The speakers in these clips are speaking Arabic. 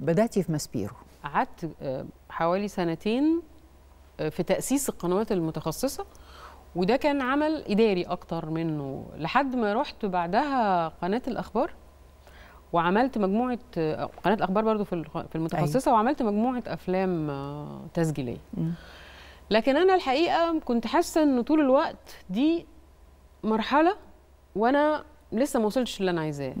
بدأتي في ماسبيرو قعدت آه، حوالي سنتين آه، في تأسيس القنوات المتخصصة وده كان عمل إداري أكتر منه لحد ما رحت بعدها قناة الأخبار وعملت مجموعة آه، قناة الأخبار برضو في المتخصصة أيوة. وعملت مجموعة أفلام تسجيلية لكن أنا الحقيقة كنت حاسة إن طول الوقت دي مرحلة وأنا لسه ما وصلتش اللي أنا عايزاه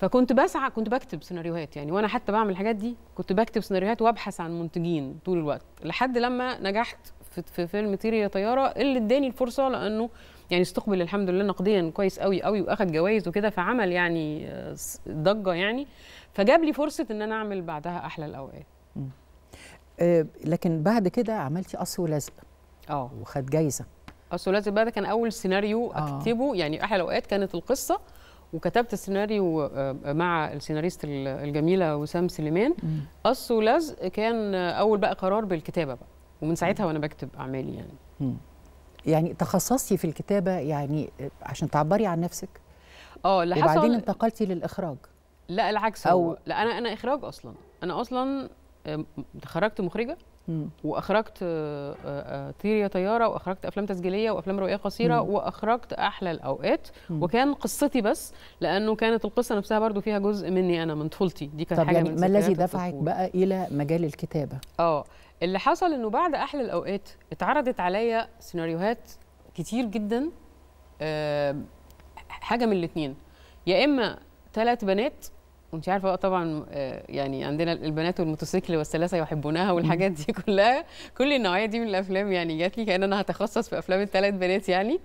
فكنت بسعى كنت بكتب سيناريوهات يعني وانا حتى بعمل الحاجات دي كنت بكتب سيناريوهات وابحث عن منتجين طول الوقت لحد لما نجحت في, في فيلم طير يا طياره اللي اداني الفرصه لانه يعني استقبل الحمد لله نقديا كويس قوي قوي واخد جوائز وكده فعمل يعني ضجه يعني فجاب لي فرصه ان انا اعمل بعدها احلى الاوقات آه، لكن بعد كده عملتي قص ولزق اه وخد جايزه قص ولزق بقى ده كان اول سيناريو آه. اكتبه يعني احلى الاوقات كانت القصه وكتبت السيناريو آه، مع السيناريست الجميله وسام سليمان قص ولزق كان اول بقى قرار بالكتابه بقى ومن ساعتها وانا بكتب اعمالي يعني مم. يعني تخصصتي في الكتابه يعني آه، عشان تعبري عن نفسك اه اللي إيه، حصل وبعدين انتقلتي للاخراج لا العكس أو هو. لا انا انا اخراج اصلا انا اصلا تخرجت مخرجه واخرجت آه، آه، آه، طير يا طياره واخرجت افلام تسجيليه وافلام رؤيه قصيره مم. واخرجت احلى الاوقات مم. وكان قصتي بس لانه كانت القصه نفسها برضو فيها جزء مني انا من طفولتي دي كانت طب حاجه يعني من ما الذي دفعك بقى الى مجال الكتابه اه اللي حصل انه بعد احلى الاوقات اتعرضت عليا سيناريوهات كتير جدا أه حاجه من الاثنين يا اما ثلاث بنات وانت عارفه بقى آه، طبعا آه، يعني عندنا البنات والموتوسيكل والسلاسه يحبونها والحاجات دي كلها كل النوعيه دي من الافلام يعني جات لي كان انا هتخصص في افلام الثلاث بنات يعني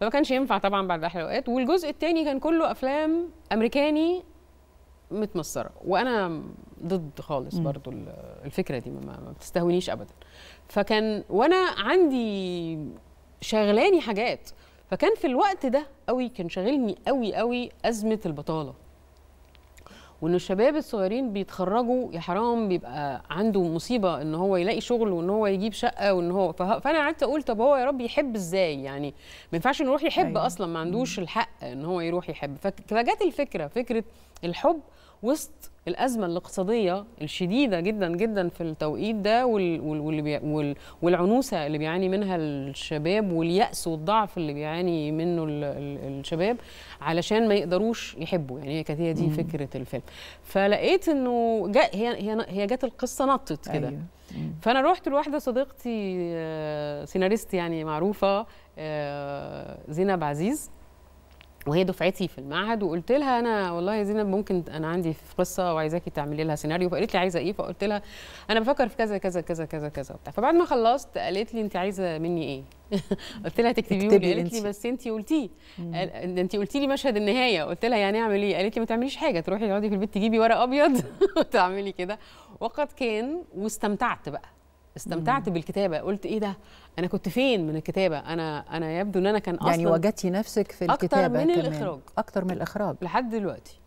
فما كانش ينفع طبعا بعد احلى اوقات والجزء الثاني كان كله افلام امريكاني متمصره وانا ضد خالص برضو الفكره دي ما بتستهونيش ابدا فكان وانا عندي شغلاني حاجات فكان في الوقت ده قوي كان شاغلني قوي قوي ازمه البطاله وان الشباب الصغيرين بيتخرجوا يا حرام بيبقى عنده مصيبه ان هو يلاقي شغل وان هو يجيب شقه وان هو فانا قعدت اقول طب هو يا رب يحب ازاي يعني ما ينفعش انه يروح يحب أيوة. اصلا ما عندوش الحق ان هو يروح يحب فجت الفكره فكره الحب وسط الأزمة الاقتصادية الشديدة جدا جدا في التوقيت ده والعنوسة اللي بيعاني منها الشباب واليأس والضعف اللي بيعاني منه الشباب علشان ما يقدروش يحبوا يعني كانت هي دي فكرة الفيلم فلقيت إنه جاء هي هي هي جت القصة نطت كده أيوة. فأنا رحت لواحدة صديقتي آه، سيناريست يعني معروفة آه، زينب عزيز وهي دفعتي في المعهد وقلت لها انا والله يا زينب ممكن انا عندي في قصه وعايزاكي تعملي لها سيناريو فقالت لي عايزه ايه فقلت لها انا بفكر في كذا كذا كذا كذا كذا وبتاع فبعد ما خلصت قالت لي انت عايزه مني ايه قلت لها تكتبيه لي قالت لي بس انت قلتيه انت قلتي لي مشهد النهايه قلت لها يعني اعمل ايه قالت لي ما تعمليش حاجه تروحي تقعدي في البيت تجيبي ورق ابيض وتعملي كده وقد كان واستمتعت بقى استمتعت بالكتابه قلت ايه ده انا كنت فين من الكتابه انا انا يبدو ان انا كان يعني اصلا يعني وجدتي نفسك في الكتابه أكتر من كمان. الاخراج اكتر من الاخراج لحد دلوقتي